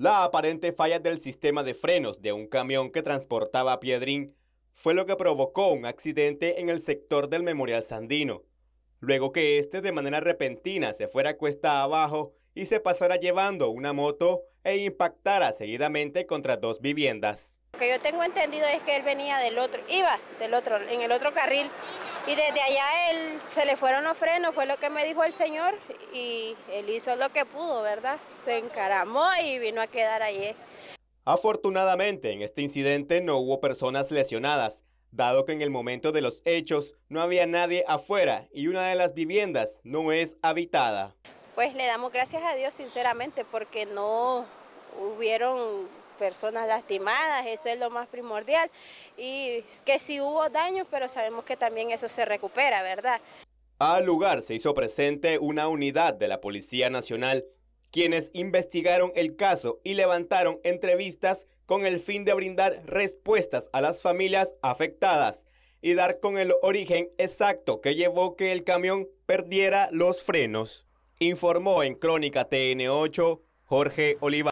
La aparente falla del sistema de frenos de un camión que transportaba piedrín fue lo que provocó un accidente en el sector del Memorial Sandino, luego que éste de manera repentina se fuera cuesta abajo y se pasara llevando una moto e impactara seguidamente contra dos viviendas que yo tengo entendido es que él venía del otro, iba del otro, en el otro carril. Y desde allá él se le fueron los frenos, fue lo que me dijo el señor y él hizo lo que pudo, ¿verdad? Se encaramó y vino a quedar allí. Afortunadamente, en este incidente no hubo personas lesionadas, dado que en el momento de los hechos no había nadie afuera y una de las viviendas no es habitada. Pues le damos gracias a Dios sinceramente porque no hubieron personas lastimadas, eso es lo más primordial. Y que sí hubo daños, pero sabemos que también eso se recupera, ¿verdad? Al lugar se hizo presente una unidad de la Policía Nacional, quienes investigaron el caso y levantaron entrevistas con el fin de brindar respuestas a las familias afectadas y dar con el origen exacto que llevó que el camión perdiera los frenos, informó en Crónica TN8 Jorge Oliva.